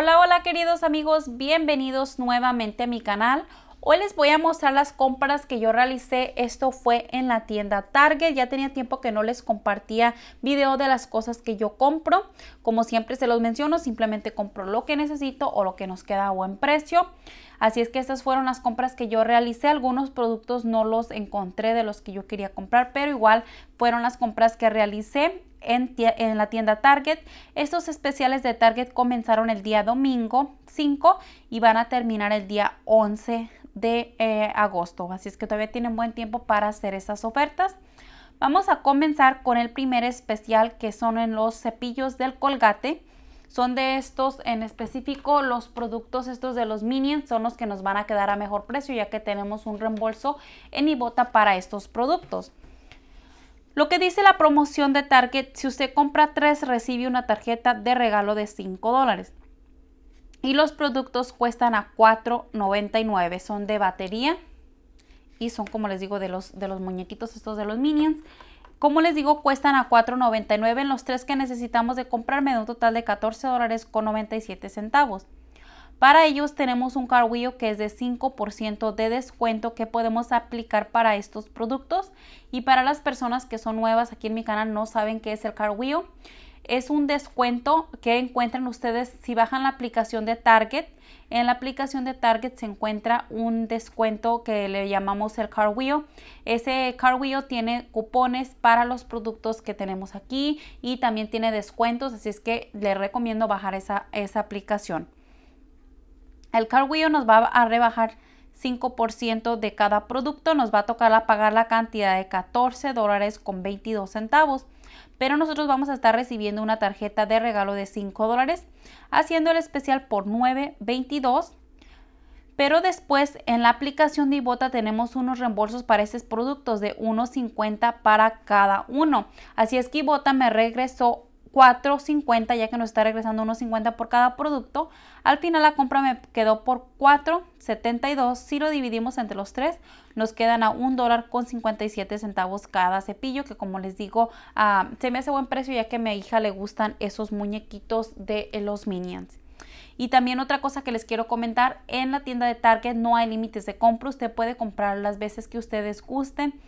Hola, hola queridos amigos, bienvenidos nuevamente a mi canal. Hoy les voy a mostrar las compras que yo realicé. Esto fue en la tienda Target. Ya tenía tiempo que no les compartía video de las cosas que yo compro. Como siempre se los menciono, simplemente compro lo que necesito o lo que nos queda a buen precio. Así es que estas fueron las compras que yo realicé. Algunos productos no los encontré de los que yo quería comprar, pero igual fueron las compras que realicé en, la tienda Target. Estos especiales de Target comenzaron el día domingo 5 y van a terminar el día 11 de eh, agosto. Así es que todavía tienen buen tiempo para hacer esas ofertas. Vamos a comenzar con el primer especial que son en los cepillos del colgate. Son de estos en específico, los productos estos de los Minions son los que nos van a quedar a mejor precio ya que tenemos un reembolso en Ibota para estos productos. Lo que dice la promoción de Target, si usted compra 3 recibe una tarjeta de regalo de 5 dólares. Y los productos cuestan a 4.99. Son de batería y son como les digo de los, de los muñequitos estos de los minions. Como les digo, cuestan a $4.99 en los tres que necesitamos de comprarme de un total de $14 dólares con 97 centavos. Para ellos tenemos un CarWheel que es de 5% de descuento que podemos aplicar para estos productos. Y para las personas que son nuevas aquí en mi canal no saben qué es el CarWheel. es un descuento que encuentran ustedes si bajan la aplicación de Target. En la aplicación de Target se encuentra un descuento que le llamamos el CarWheel. Ese CarWheel tiene cupones para los productos que tenemos aquí y también tiene descuentos, así es que les recomiendo bajar esa, esa aplicación el CarWillo nos va a rebajar 5% de cada producto, nos va a tocar a pagar la cantidad de 14 dólares con 22 centavos. Pero nosotros vamos a estar recibiendo una tarjeta de regalo de 5 dólares, haciendo el especial por 9.22. Pero después en la aplicación de Ibota tenemos unos reembolsos para esos productos de 1.50 para cada uno. Así es que Ibota me regresó 4.50 ya que nos está regresando unos 50 por cada producto. Al final la compra me quedó por 4.72. Si lo dividimos entre los tres, nos quedan a un dólar con 57 centavos cada cepillo, que como les digo, ah, se me hace buen precio ya que a mi hija le gustan esos muñequitos de los minions. Y también otra cosa que les quiero comentar, en la tienda de Target no hay límites de compra, usted puede comprar las veces que ustedes gusten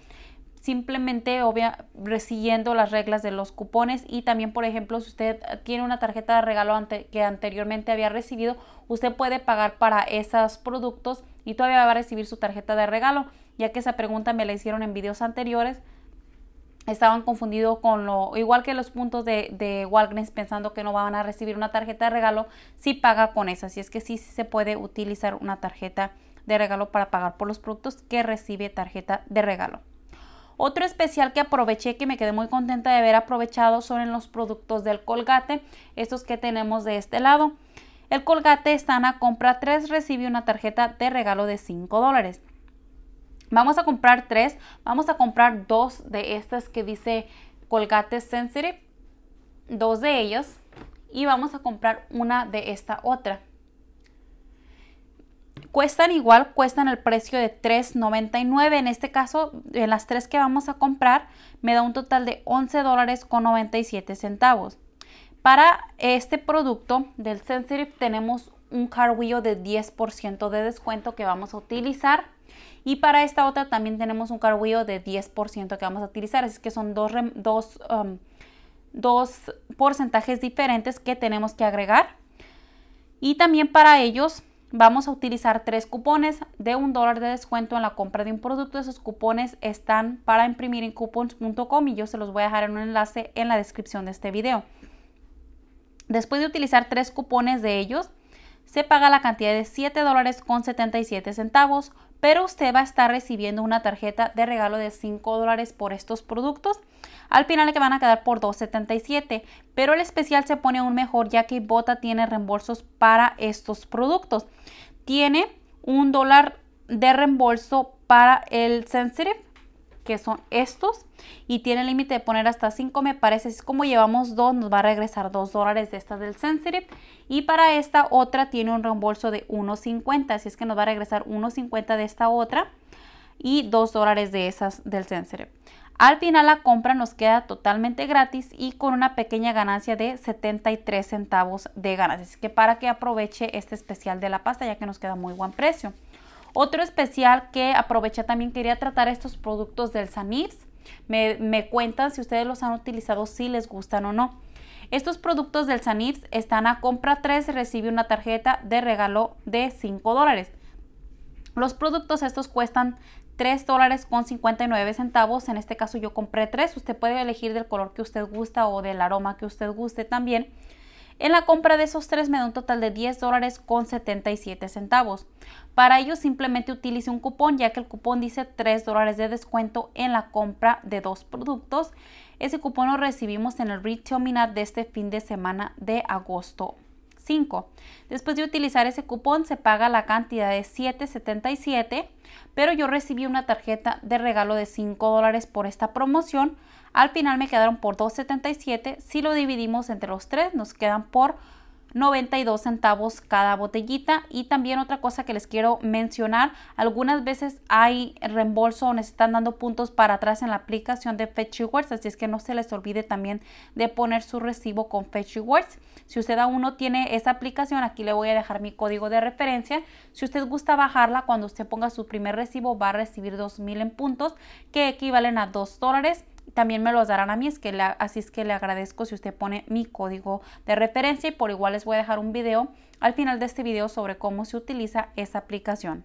simplemente obvia, las reglas de los cupones y también por ejemplo si usted tiene una tarjeta de regalo que anteriormente había recibido usted puede pagar para esos productos y todavía va a recibir su tarjeta de regalo ya que esa pregunta me la hicieron en videos anteriores estaban confundidos con lo igual que los puntos de, Walgreens pensando que no van a recibir una tarjeta de regalo si paga con esa si es que sí se puede utilizar una tarjeta de regalo para pagar por los productos que recibe tarjeta de regalo otro especial que aproveché, que me quedé muy contenta de haber aprovechado, son los productos del colgate, estos que tenemos de este lado. El colgate la compra 3, recibe una tarjeta de regalo de 5 dólares. Vamos a comprar 3, vamos a comprar 2 de estas que dice colgate sensitive, dos de ellos, y vamos a comprar una de esta otra cuestan igual, cuestan el precio de $3.99. En este caso, en las tres que vamos a comprar, me da un total de $11.97. dólares con centavos. Para este producto del Sensitive tenemos un carguillo de 10% de descuento que vamos a utilizar. Y para esta otra también tenemos un carwillo de 10% que vamos a utilizar. Así que son dos, dos, um, dos porcentajes diferentes que tenemos que agregar. Y también para ellos vamos a utilizar tres cupones de un dólar de descuento en la compra de un producto. Esos cupones están para imprimir en coupons.com y yo se los voy a dejar en un enlace en la descripción de este video. Después de utilizar tres cupones de ellos, se paga la cantidad de 7 dólares con 77 centavos, pero usted va a estar recibiendo una tarjeta de regalo de 5 dólares por estos productos. Al final le que van a quedar por $2.77, pero el especial se pone aún mejor ya que Bota tiene reembolsos para estos productos. Tiene un dólar de reembolso para el Sensitive, que son estos, y tiene límite de poner hasta 5, me parece, es como llevamos dos, nos va a regresar 2 dólares de estas del Sensitive, y para esta otra tiene un reembolso de 1.50, así es que nos va a regresar 1.50 de esta otra y 2 dólares de esas del Sensitive. Al final la compra nos queda totalmente gratis y con una pequeña ganancia de 73 centavos de ganancia. Así que para que aproveche este especial de la pasta ya que nos queda muy buen precio. Otro especial que aprovecha también quería tratar estos productos del Sanifs. Me, cuentan si ustedes los han utilizado, si les gustan o no. Estos productos del Sanifs están a compra 3, recibe una tarjeta de regalo de 5 dólares. Los productos estos cuestan $3.59. dólares con 59 centavos. En este caso yo compré 3. Usted puede elegir del color que usted gusta o del aroma que usted guste también. En la compra de esos tres me da un total de 10 dólares con 77 centavos. Para ello simplemente utilice un cupón ya que el cupón dice 3 dólares de descuento en la compra de dos productos. Ese cupón lo recibimos en el Retail Minat de este fin de semana de agosto Después de utilizar ese cupón se paga la cantidad de 7.77, pero yo recibí una tarjeta de regalo de 5 dólares por esta promoción. Al final me quedaron por 2.77. Si lo dividimos entre los tres nos quedan por 92 centavos cada botellita y también otra cosa que les quiero mencionar algunas veces hay reembolso o necesitan están dando puntos para atrás en la aplicación de Fetch Rewards así es que no se les olvide también de poner su recibo con Fetch Rewards si usted aún no tiene esa aplicación aquí le voy a dejar mi código de referencia si usted gusta bajarla cuando usted ponga su primer recibo va a recibir 2000 en puntos que equivalen a 2 dólares también me los darán a mí, es que así es que le agradezco si usted pone mi código de referencia y por igual les voy a dejar un video al final de este video sobre cómo se utiliza esa aplicación.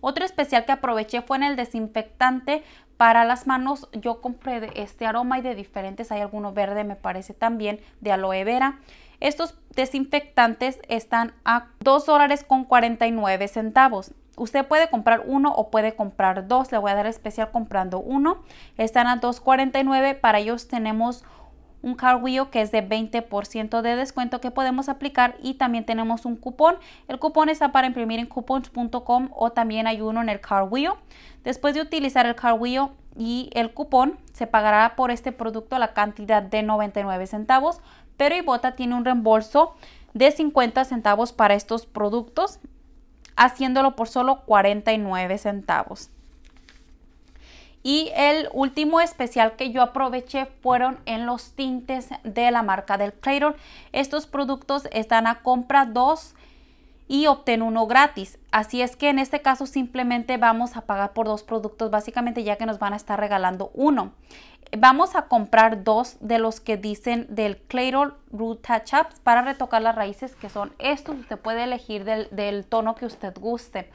Otro especial que aproveché fue en el desinfectante para las manos. Yo compré este aroma y de diferentes, hay alguno verde me parece también, de aloe vera. Estos desinfectantes están a 2 dólares con 49 centavos. Usted puede comprar uno o puede comprar dos. Le voy a dar especial comprando uno. Están a $2.49. Para ellos tenemos un wheel que es de 20% de descuento que podemos aplicar y también tenemos un cupón. El cupón está para imprimir en coupons.com o también hay uno en el wheel. Después de utilizar el wheel y el cupón, se pagará por este producto la cantidad de 99 centavos, pero Ibota tiene un reembolso de 50 centavos para estos productos haciéndolo por solo 49 centavos. Y el último especial que yo aproveché fueron en los tintes de la marca del Cradle. Estos productos están a compra 2 y obtén uno gratis. Así es que en este caso simplemente vamos a pagar por dos productos básicamente ya que nos van a estar regalando uno. Vamos a comprar dos de los que dicen del Clairol Root Touch Ups para retocar las raíces que son estos. Usted puede elegir del, tono que usted guste.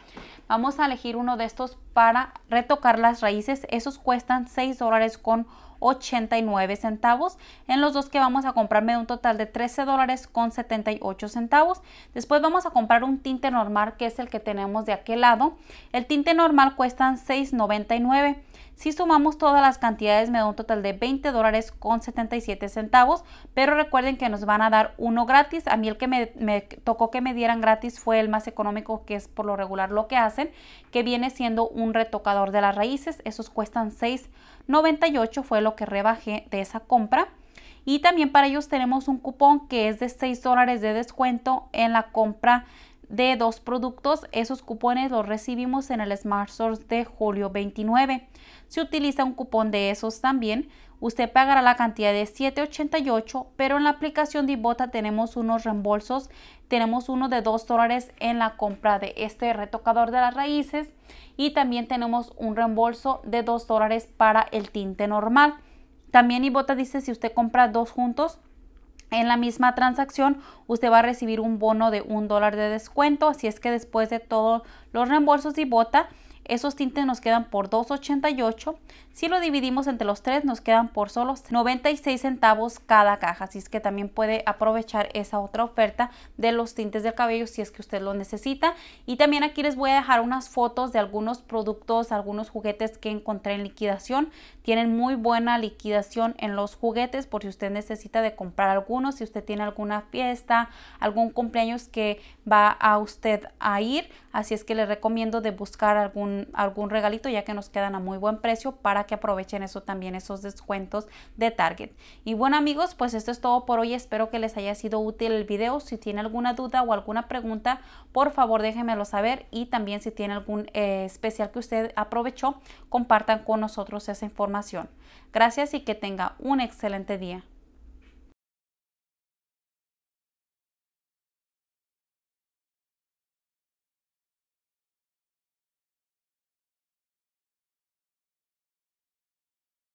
Vamos a elegir uno de estos para retocar las raíces. Esos cuestan $6.89. dólares con centavos. En los dos que vamos a comprar me da un total de $13.78. dólares con centavos. Después vamos a comprar un tinte normal que es el que tenemos de aquel lado. El tinte normal cuesta 6.99. Si sumamos todas las cantidades me da un total de 20 dólares con 77 centavos, pero recuerden que nos van a dar uno gratis. A mí el que me, tocó que me dieran gratis fue el más económico que es por lo regular lo que hacen, que viene siendo un retocador de las raíces. Esos cuestan 6.98 fue lo que rebajé de esa compra. Y también para ellos tenemos un cupón que es de 6 dólares de descuento en la compra de dos productos. Esos cupones los recibimos en el Smart Source de julio 29. Si utiliza un cupón de esos también, usted pagará la cantidad de 7.88, pero en la aplicación de Ibota tenemos unos reembolsos. Tenemos uno de 2 dólares en la compra de este retocador de las raíces y también tenemos un reembolso de 2 dólares para el tinte normal. También Ibota dice si usted compra dos juntos, en la misma transacción usted va a recibir un bono de un dólar de descuento, así es que después de todos los reembolsos y bota, esos tintes nos quedan por 2.88. Si lo dividimos entre los tres, nos quedan por solo 96 centavos cada caja. Así es que también puede aprovechar esa otra oferta de los tintes del cabello si es que usted lo necesita. Y también aquí les voy a dejar unas fotos de algunos productos, algunos juguetes que encontré en liquidación. Tienen muy buena liquidación en los juguetes por si usted necesita de comprar algunos, si usted tiene alguna fiesta, algún cumpleaños que va a usted a ir. Así es que le recomiendo de buscar algún algún, regalito ya que nos quedan a muy buen precio para que aprovechen eso también, esos descuentos de Target. Y bueno amigos, pues esto es todo por hoy. Espero que les haya sido útil el video. Si tiene alguna duda o alguna pregunta, por favor déjenmelo saber y también si tiene algún eh, especial que usted aprovechó, compartan con nosotros esa información. Gracias y que tenga un excelente día.